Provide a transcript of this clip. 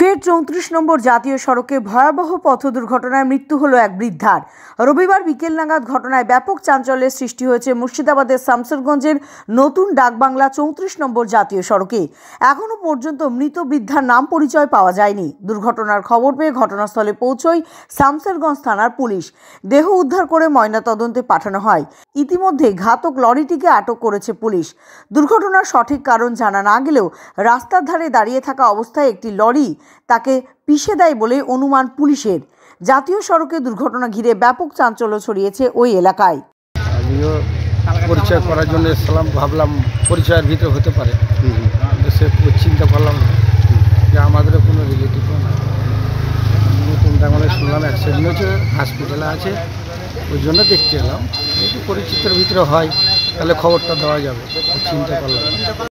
ফের চৌত্রিশ নম্বর জাতীয় সড়কে ভয়াবহ পথ দুর্ঘটনায় মৃত্যু হলো এক বৃদ্ধার রবিবার বিকেল নাগাদ ঘটনায় ব্যাপক চাঞ্চল্যের সৃষ্টি হয়েছে মুর্শিদাবাদের শামসুরগঞ্জের নতুন ডাকবাংলা চৌত্রিশ নম্বর জাতীয় সড়কে এখনও পর্যন্ত মৃত বৃদ্ধার নাম পরিচয় পাওয়া যায়নি দুর্ঘটনার খবর পেয়ে ঘটনাস্থলে পৌঁছয় শামসেরগঞ্জ থানার পুলিশ দেহ উদ্ধার করে ময়নাতদন্তে পাঠানো হয় ইতিমধ্যে ঘাতক লরিটিকে আটক করেছে পুলিশ দুর্ঘটনার সঠিক কারণ জানা না গেলেও রাস্তার ধারে দাঁড়িয়ে থাকা অবস্থায় একটি লরি তাকে পিষে দেয় বলে অনুমান পুলিশের জাতীয় সড়কে দুর্ঘটনা ঘিরে ব্যাপক চাঞ্চল্য ছড়িয়েছে ওই এলাকায় আমিও পরিচয় করার জন্য এসেছিলাম ভাবলাম পরিচয়ের ভিতরে হতে পারে সে চিন্তা করলাম যে আমাদের কোনো রিলেটিভ না নতুন শুনলাম অ্যাক্সিডেন্ট হয়েছে হসপিটালে আছে ওই জন্য দেখতে এলাম পরিচিতের ভিতরে হয় তাহলে খবরটা দেওয়া যাবে চিন্তা করলাম